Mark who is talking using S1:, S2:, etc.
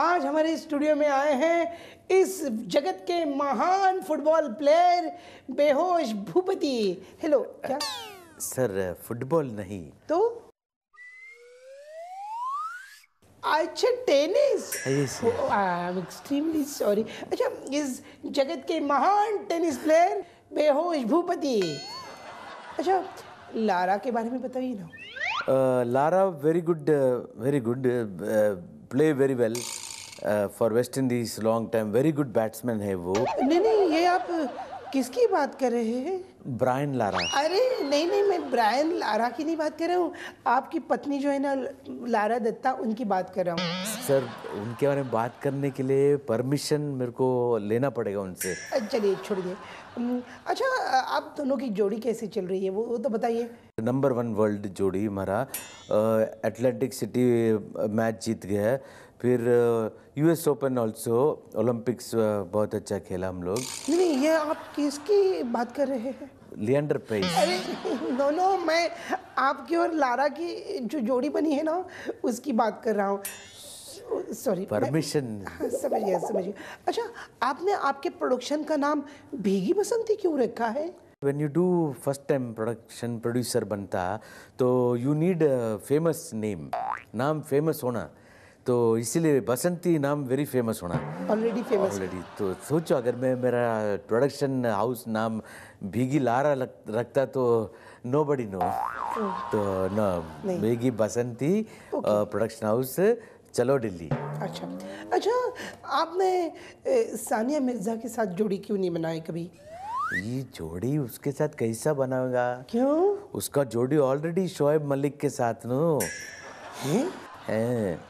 S1: आज हमारे स्टूडियो में आए हैं इस जगत के महान फुटबॉल प्लेयर बेहोश भूपति हेलो क्या
S2: सर फुटबॉल नहीं
S1: तो अच्छा tennis I am extremely sorry अच्छा इस जगत के महान टेनिस प्लेयर बेहोश भूपति अच्छा लारा के बारे में बताइए
S2: ना Lara very good very good play very well for West Indies long time very good batsman है वो
S1: नहीं नहीं ये आप किसकी बात कर रहे हैं
S2: ब्रायन लारा
S1: अरे नहीं नहीं मैं ब्रायन लारा की नहीं बात कर रहा हूँ आपकी पत्नी जो है ना लारा दत्ता उनकी बात कर रहा हूँ
S2: सर उनके बारे में बात करने के लिए परमिशन मेरे को लेना पड़ेगा उनसे
S1: चलिए छोड़िए अच्छा आप दोनों की जोड़ी कैसे चल रही है वो वो तो बताइए
S2: नंबर वन वर्ल्ड जोड़ी हमारा एटलांटिक सिटी मैच जीत गया है फिर यूएस ओपन ऑल्सो ओलंपिक्स बहुत अच्छा खेला हम लोग
S1: नहीं ये आप किसकी बात कर रहे हैं
S2: लियंडर पेस अरे
S1: नो नो मैं आपकी और लारा की जो जोड़ी बनी है ना उसकी बात कर रहा हूँ सॉरी परमिशन समझिए समझिए अच्छा आपने आपके प्रोडक्शन का नाम भीगी बसंती क्यों रखा है
S2: When you do first time production producer बनता तो you need a famous name नाम famous होना तो इसीलिए बसंती नाम वेरी फेमस होना
S1: ऑलरेडी फेमस ऑलरेडी
S2: तो सोचो अगर मैं मेरा प्रोडक्शन हाउस नाम भीगी लारा लग, रखता तो नो बडी नो तो नो भीगी बसंती प्रोडक्शन हाउस चलो दिल्ली
S1: अच्छा अच्छा आपने सानिया मिर्ज़ा के साथ जोड़ी क्यों नहीं बनाई कभी
S2: ये जोड़ी उसके साथ कैसा बनाएगा क्यों उसका जोड़ी ऑलरेडी शोएब मलिक के साथ नो है